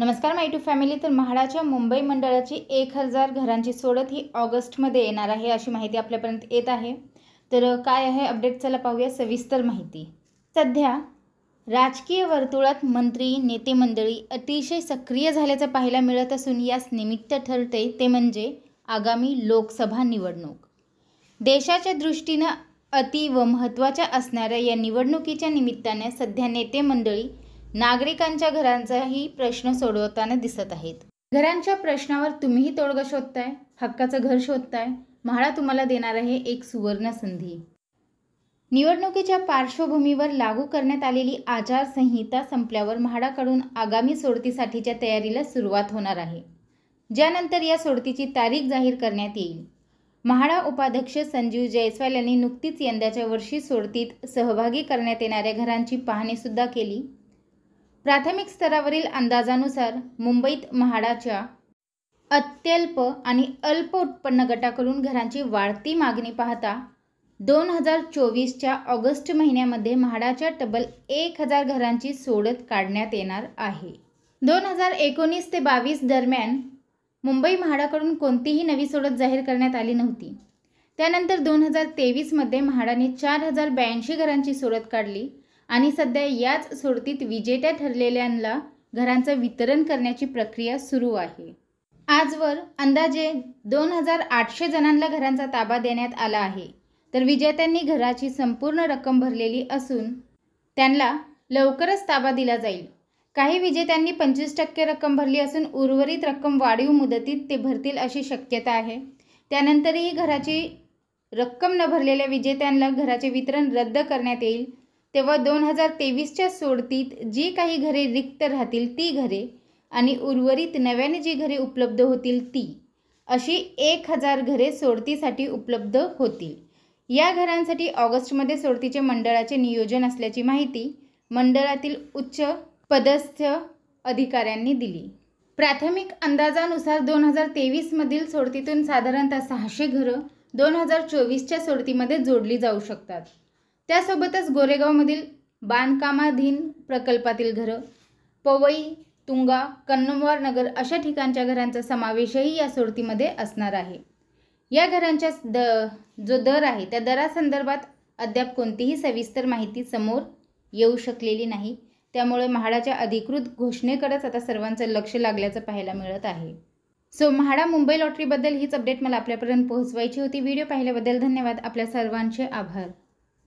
नमस्कार माय to family तर म्हाडाच्या मुंबई मंडळाची एक हजार घरांची सोडत ही ऑगस्टमध्ये येणार आहे अशी माहिती आपल्यापर्यंत येत आहे तर काय आहे अपडेट चला पाहूया सविस्तर माहिती सध्या राजकीय वर्तुळात मंत्री नेते मंडळी अतिशय सक्रिय झाल्याचं पाहायला मिळत असून यास निमित्त ठरते ते म्हणजे आगामी लोकसभा निवडणूक देशाच्या दृष्टीनं अति व महत्त्वाच्या असणाऱ्या या निवडणुकीच्या निमित्ताने सध्या नेते मंडळी नागरिकांच्या घरांचाही प्रश्न सोडवताना दिसत आहेत घरांच्या प्रश्नावर तुम्हीही तोडगा शोधताय हक्काचं घर शोधताय म्हाडा तुम्हाला देणार आहे एक सुवर्ण संधी निवडणुकीच्या पार्श्वभूमीवर लागू करण्यात आलेली आचारसंहिता संपल्यावर म्हाडाकडून आगामी सोडतीसाठीच्या तयारीला सुरुवात होणार आहे ज्यानंतर या सोडतीची तारीख जाहीर करण्यात येईल म्हाडा उपाध्यक्ष संजीव जयस्वाल यांनी नुकतीच यंदाच्या वर्षी सोडतीत सहभागी करण्यात येणाऱ्या घरांची पाहणीसुद्धा केली प्राथमिक स्तरावरील अंदाजानुसार मुंबईत म्हाडाच्या अत्यल्प आणि अल्प उत्पन्न गटाकडून घरांची वाढती मागणी पाहता दोन हजार चोवीसच्या ऑगस्ट महिन्यामध्ये म्हाडाच्या तब्बल एक हजार घरांची सोडत काढण्यात येणार आहे दोन हजार एकोणीस ते बावीस दरम्यान मुंबई म्हाडाकडून कोणतीही नवी सोडत जाहीर करण्यात आली नव्हती त्यानंतर दोन हजार तेवीसमध्ये म्हाडाने चार हजार ब्याऐंशी घरांची सोडत काढली आणि सध्या याच सोडतीत विजेत्या ठरलेल्यांना घरांचं वितरण करण्याची प्रक्रिया सुरू आहे आजवर अंदाजे दोन हजार आठशे जणांना घरांचा ताबा देण्यात आला आहे तर विजेत्यांनी घराची संपूर्ण रक्कम भरलेली असून त्यांना लवकरच ताबा दिला जाईल काही विजेत्यांनी पंचवीस टक्के रक्कम भरली असून उर्वरित रक्कम वाढीव मुदतीत ते भरतील अशी शक्यता आहे त्यानंतरही घराची रक्कम न भरलेल्या विजेत्यांना घराचे वितरण रद्द करण्यात येईल तेव्हा दोन हजार तेवीसच्या सोडतीत जी काही घरे रिक्त राहतील ती घरे आणि उर्वरित नव्याने जी घरे उपलब्ध होतील ती अशी एक हजार घरे सोडतीसाठी उपलब्ध होतील या घरांसाठी ऑगस्टमध्ये सोडतीचे मंडळाचे नियोजन असल्याची माहिती मंडळातील उच्च पदस्थ अधिकाऱ्यांनी दिली प्राथमिक अंदाजानुसार दोन हजार तेवीसमधील सोडतीतून साधारणतः सहाशे घरं दोन हजार चोवीसच्या सोडतीमध्ये जोडली जाऊ शकतात त्यासोबतच गोरेगावमधील बांधकामाधीन प्रकल्पातील घरं पवई तुंगा कन्नमवार नगर अशा ठिकाणच्या घरांचा समावेशही या सोडतीमध्ये असणार आहे या घरांच्या द जो दर आहे त्या दरासंदर्भात अद्याप कोणतीही सविस्तर माहिती समोर येऊ शकलेली नाही त्यामुळे म्हाडाच्या अधिकृत घोषणेकडेच आता सर्वांचं लक्ष लागल्याचं पाहायला मिळत आहे सो म्हाडा मुंबई लॉटरीबद्दल हीच अपडेट मला आपल्यापर्यंत पोहोचवायची होती व्हिडिओ पाहिल्याबद्दल धन्यवाद आपल्या सर्वांचे आभार